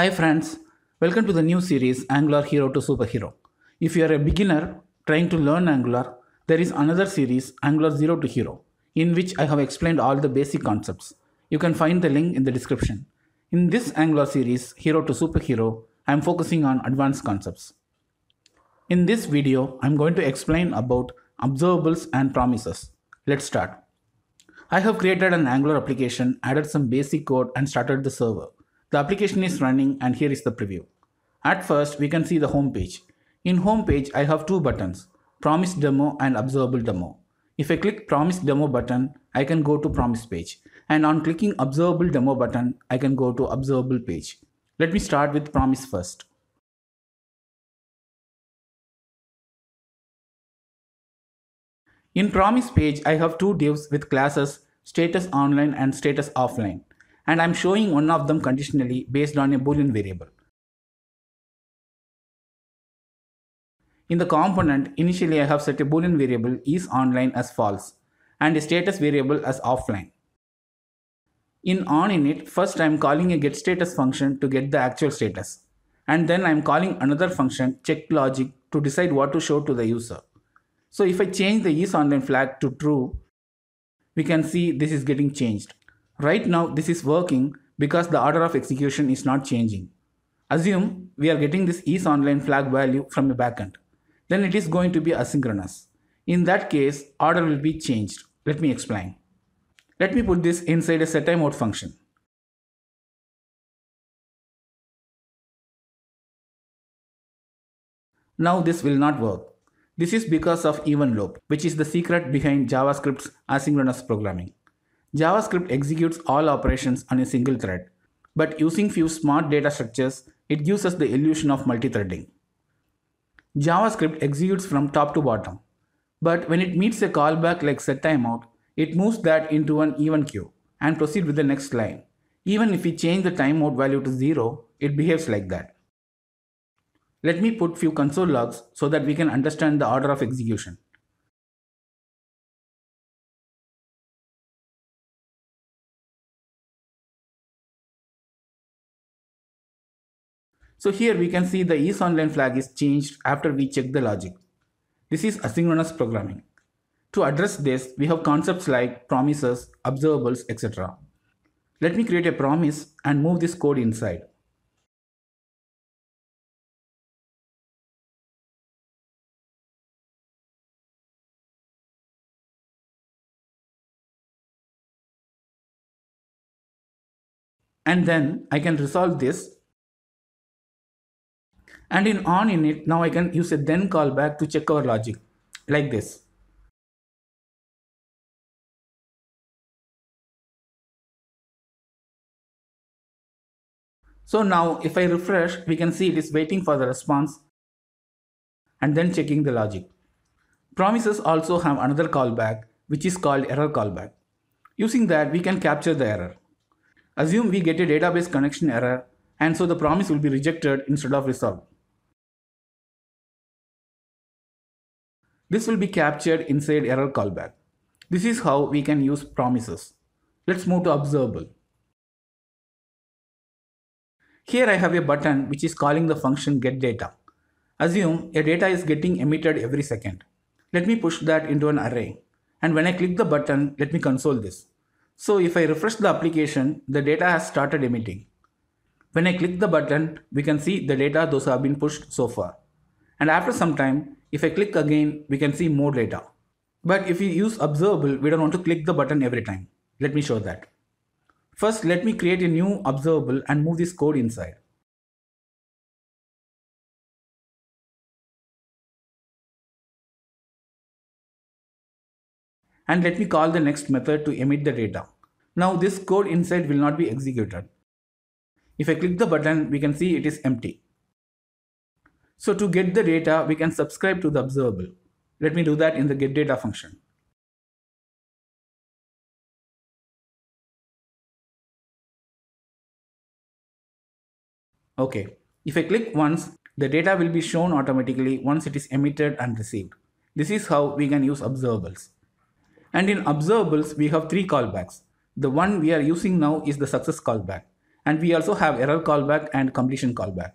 Hi friends, welcome to the new series Angular Hero to Superhero. If you are a beginner trying to learn Angular, there is another series Angular 0 to Hero in which I have explained all the basic concepts. You can find the link in the description. In this Angular series Hero to Superhero, I am focusing on advanced concepts. In this video, I am going to explain about observables and promises. Let's start. I have created an Angular application, added some basic code and started the server. The application is running and here is the preview. At first, we can see the home page. In home page, I have two buttons, promise demo and observable demo. If I click promise demo button, I can go to promise page. And on clicking observable demo button, I can go to observable page. Let me start with promise first. In promise page, I have two divs with classes status online and status offline and I'm showing one of them conditionally based on a boolean variable. In the component, initially I have set a boolean variable is online as false and a status variable as offline. In on init, first I am calling a getStatus function to get the actual status. And then I am calling another function checkLogic to decide what to show to the user. So if I change the isOnline flag to true, we can see this is getting changed. Right now, this is working because the order of execution is not changing. Assume we are getting this is online flag value from the backend. Then it is going to be asynchronous. In that case, order will be changed. Let me explain. Let me put this inside a setTimeout function. Now this will not work. This is because of even loop, which is the secret behind JavaScript's asynchronous programming. JavaScript executes all operations on a single thread, but using few smart data structures, it gives us the illusion of multithreading. JavaScript executes from top to bottom, but when it meets a callback like set timeout, it moves that into an even queue and proceed with the next line. Even if we change the timeout value to 0, it behaves like that. Let me put few console logs so that we can understand the order of execution. So here we can see the is online flag is changed after we check the logic. This is asynchronous programming. To address this, we have concepts like promises, observables, etc. Let me create a promise and move this code inside. And then I can resolve this and in on init now I can use a then callback to check our logic like this. So now if I refresh we can see it is waiting for the response and then checking the logic. Promises also have another callback which is called error callback. Using that we can capture the error. Assume we get a database connection error and so the promise will be rejected instead of resolved. This will be captured inside error callback. This is how we can use promises. Let's move to observable. Here I have a button which is calling the function getData. Assume a data is getting emitted every second. Let me push that into an array. And when I click the button, let me console this. So if I refresh the application, the data has started emitting. When I click the button, we can see the data those have been pushed so far. And after some time, if I click again, we can see more data. But if we use observable, we don't want to click the button every time. Let me show that. First, let me create a new observable and move this code inside. And let me call the next method to emit the data. Now this code inside will not be executed. If I click the button, we can see it is empty. So to get the data, we can subscribe to the observable. Let me do that in the get data function. Okay, if I click once, the data will be shown automatically once it is emitted and received. This is how we can use observables. And in observables, we have three callbacks. The one we are using now is the success callback. And we also have error callback and completion callback.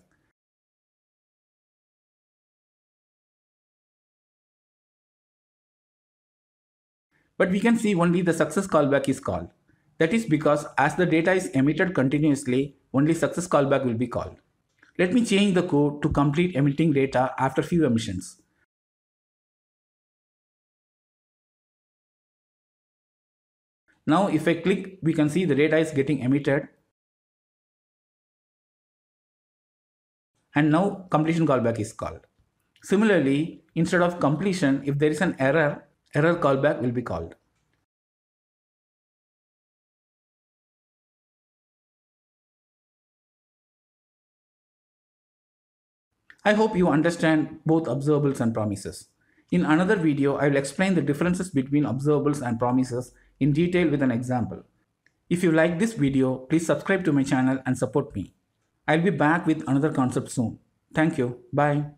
but we can see only the success callback is called. That is because as the data is emitted continuously, only success callback will be called. Let me change the code to complete emitting data after few emissions. Now if I click, we can see the data is getting emitted. And now completion callback is called. Similarly, instead of completion, if there is an error, error callback will be called. I hope you understand both observables and promises. In another video, I will explain the differences between observables and promises in detail with an example. If you like this video, please subscribe to my channel and support me. I'll be back with another concept soon. Thank you. Bye.